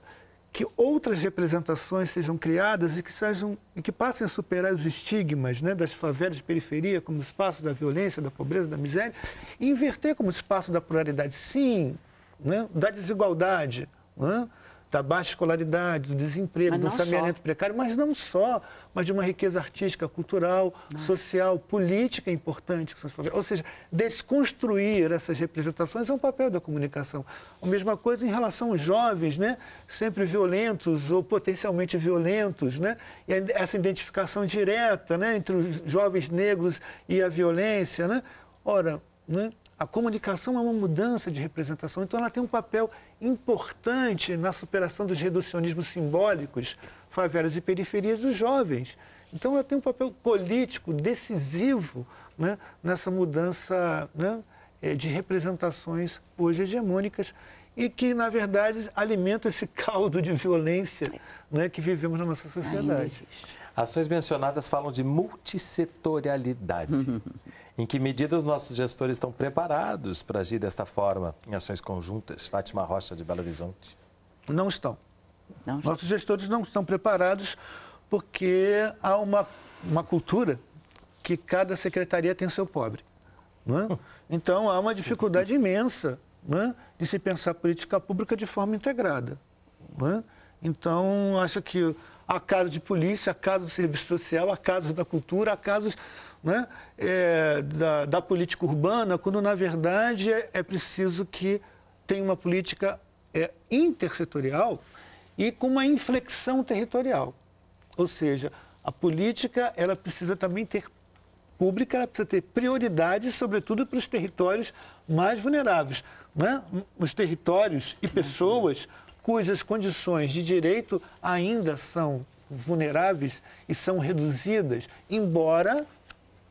que outras representações sejam criadas e que, sejam, e que passem a superar os estigmas né, das favelas de periferia como espaço da violência, da pobreza, da miséria, e inverter como espaço da pluralidade, sim, né, da desigualdade. Né? da baixa escolaridade, do desemprego, do saneamento precário, mas não só, mas de uma riqueza artística, cultural, Nossa. social, política importante. Ou seja, desconstruir essas representações é um papel da comunicação. A mesma coisa em relação aos jovens, né? sempre violentos ou potencialmente violentos, né? E essa identificação direta né? entre os jovens negros e a violência. Né? Ora, né? A comunicação é uma mudança de representação, então ela tem um papel importante na superação dos reducionismos simbólicos, favelas e periferias dos jovens. Então ela tem um papel político decisivo né, nessa mudança né, eh, de representações hoje hegemônicas e que, na verdade, alimenta esse caldo de violência né, que vivemos na nossa sociedade. Ações mencionadas falam de multissetorialidade. Em que medida os nossos gestores estão preparados para agir desta forma em ações conjuntas? Fátima Rocha, de Belo Horizonte. Não estão. Não estão. Nossos gestores não estão preparados porque há uma, uma cultura que cada secretaria tem seu pobre. É? Então há uma dificuldade imensa é? de se pensar política pública de forma integrada. É? Então, acho que a casos de polícia, a casos do serviço social, a casos da cultura, a casos né, é, da, da, política urbana, quando, na verdade, é, é preciso que tenha uma política é, intersetorial e com uma inflexão territorial. Ou seja, a política ela precisa também ter pública, ela precisa ter prioridade, sobretudo para os territórios mais vulneráveis. Né? Os territórios e pessoas cujas condições de direito ainda são vulneráveis e são reduzidas, embora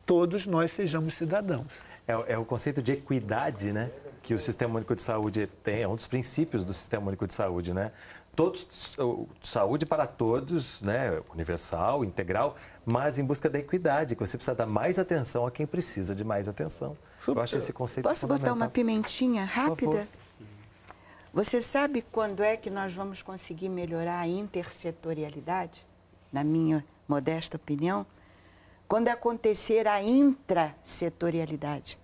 todos nós sejamos cidadãos. É, é, o conceito de equidade, né? Que o Sistema Único de Saúde tem, é um dos princípios do Sistema Único de Saúde, né? Todos, saúde para todos, né? Universal, integral, mas em busca da equidade, que você precisa dar mais atenção a quem precisa de mais atenção. Eu acho esse conceito Posso botar uma pimentinha rápida? Você sabe quando é que nós vamos conseguir melhorar a intersetorialidade? Na minha modesta opinião, quando acontecer a intrasetorialidade.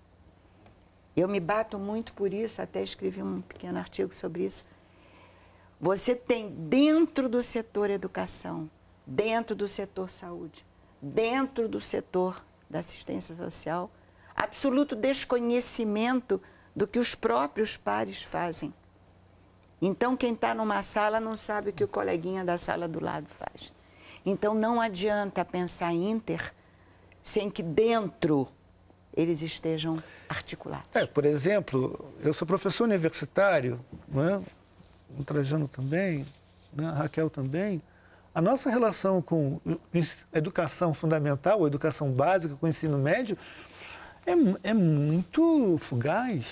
Eu me bato muito por isso, até escrevi um pequeno artigo sobre isso. Você tem dentro do setor educação, dentro do setor saúde, dentro do setor da assistência social, absoluto desconhecimento do que os próprios pares fazem. Então, quem está numa sala não sabe o que o coleguinha da sala do lado faz. Então, não adianta pensar inter sem que dentro eles estejam articulados. É, por exemplo, eu sou professor universitário, né? o Trajano também, né? a Raquel também. A nossa relação com educação fundamental, ou educação básica, com o ensino médio, é, é muito fugaz,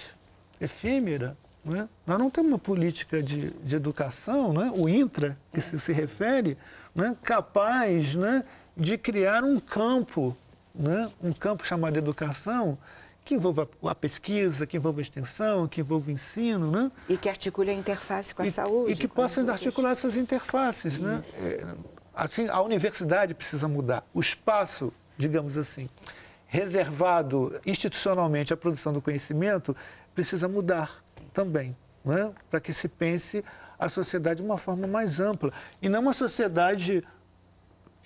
efêmera. Né? Nós não temos uma política de, de educação, né? o INTRA, que se, se refere, né? capaz né? de criar um campo, né? um campo chamado educação, que envolva a pesquisa, que envolva a extensão, que envolva o ensino, né? E que articule a interface com a e, saúde. E que possa articular essas interfaces, né? É, assim, a universidade precisa mudar. O espaço, digamos assim, reservado institucionalmente à produção do conhecimento precisa mudar também, né? para que se pense a sociedade de uma forma mais ampla. E não uma sociedade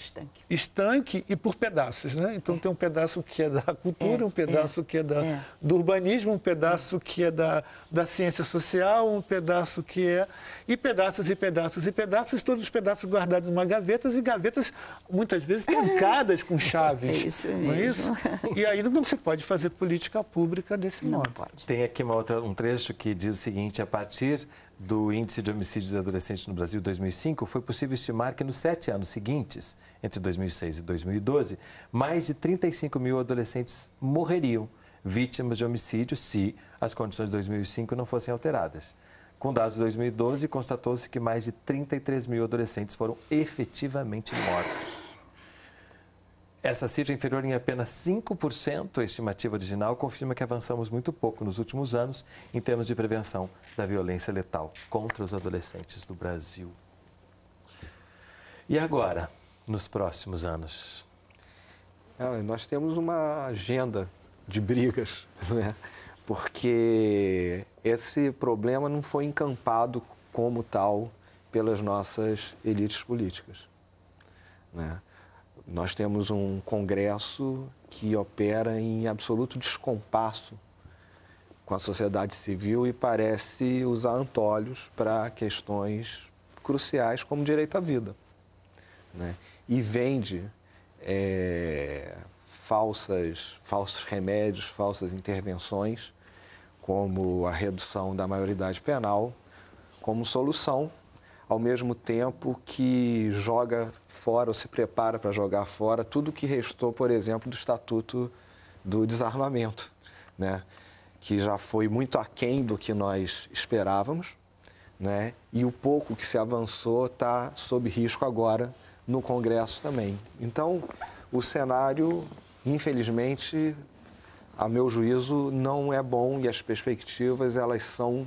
Estanque. Estanque e por pedaços, né? Então é. tem um pedaço que é da cultura, é. um pedaço é. que é da, é. do urbanismo, um pedaço que é da, da ciência social, um pedaço que é... E pedaços e pedaços e pedaços, todos os pedaços guardados em uma gaveta e gavetas muitas vezes é. trancadas com é chaves. É isso mesmo. É isso? E aí não se pode fazer política pública desse não modo. Pode. Tem aqui outra, um trecho que diz o seguinte, a partir do Índice de Homicídios de Adolescentes no Brasil 2005, foi possível estimar que nos sete anos seguintes, entre 2006 e 2012, mais de 35 mil adolescentes morreriam vítimas de homicídio se as condições de 2005 não fossem alteradas. Com dados de 2012, constatou-se que mais de 33 mil adolescentes foram efetivamente mortos. Essa cifra é inferior em apenas 5% a estimativa original confirma que avançamos muito pouco nos últimos anos em termos de prevenção da violência letal contra os adolescentes do Brasil. E agora, nos próximos anos? Ah, nós temos uma agenda de brigas, né? porque esse problema não foi encampado como tal pelas nossas elites políticas. Né? Nós temos um Congresso que opera em absoluto descompasso com a sociedade civil e parece usar antolhos para questões cruciais como direito à vida. Né? E vende é, falsas, falsos remédios, falsas intervenções, como a redução da maioridade penal, como solução ao mesmo tempo que joga fora ou se prepara para jogar fora tudo que restou, por exemplo, do Estatuto do Desarmamento, né? que já foi muito aquém do que nós esperávamos, né? e o pouco que se avançou está sob risco agora no Congresso também. Então, o cenário, infelizmente, a meu juízo, não é bom e as perspectivas elas são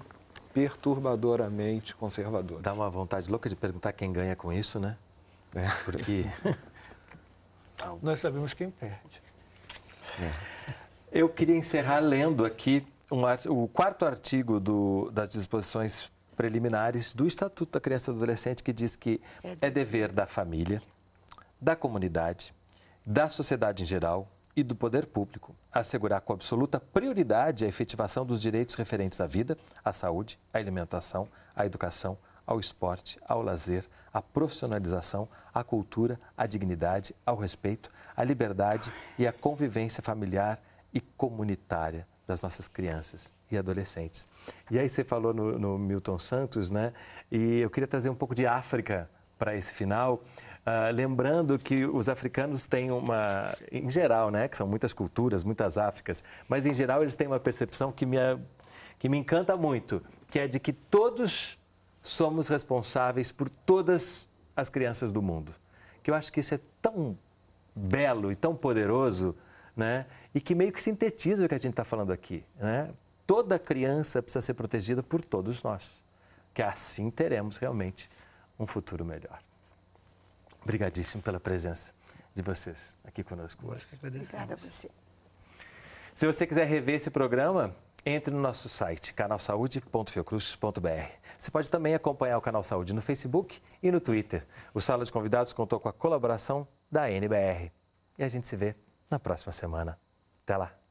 perturbadoramente conservador. Dá uma vontade louca de perguntar quem ganha com isso, né? É. Porque. Nós sabemos quem perde. É. Eu queria encerrar lendo aqui um art... o quarto artigo do... das disposições preliminares do Estatuto da Criança e do Adolescente, que diz que é, é dever da família, da comunidade, da sociedade em geral, e do poder público, assegurar com absoluta prioridade a efetivação dos direitos referentes à vida, à saúde, à alimentação, à educação, ao esporte, ao lazer, à profissionalização, à cultura, à dignidade, ao respeito, à liberdade e à convivência familiar e comunitária das nossas crianças e adolescentes. E aí você falou no, no Milton Santos, né? E eu queria trazer um pouco de África para esse final. Ah, lembrando que os africanos têm uma, em geral, né, que são muitas culturas, muitas Áfricas, mas em geral eles têm uma percepção que me, que me encanta muito, que é de que todos somos responsáveis por todas as crianças do mundo. Que eu acho que isso é tão belo e tão poderoso, né? E que meio que sintetiza o que a gente está falando aqui, né? Toda criança precisa ser protegida por todos nós, que assim teremos realmente um futuro melhor. Obrigadíssimo pela presença de vocês aqui conosco hoje. Obrigada a você. Se você quiser rever esse programa, entre no nosso site canalsaude.fiocruz.br. Você pode também acompanhar o Canal Saúde no Facebook e no Twitter. O Sala de Convidados contou com a colaboração da NBR. E a gente se vê na próxima semana. Até lá!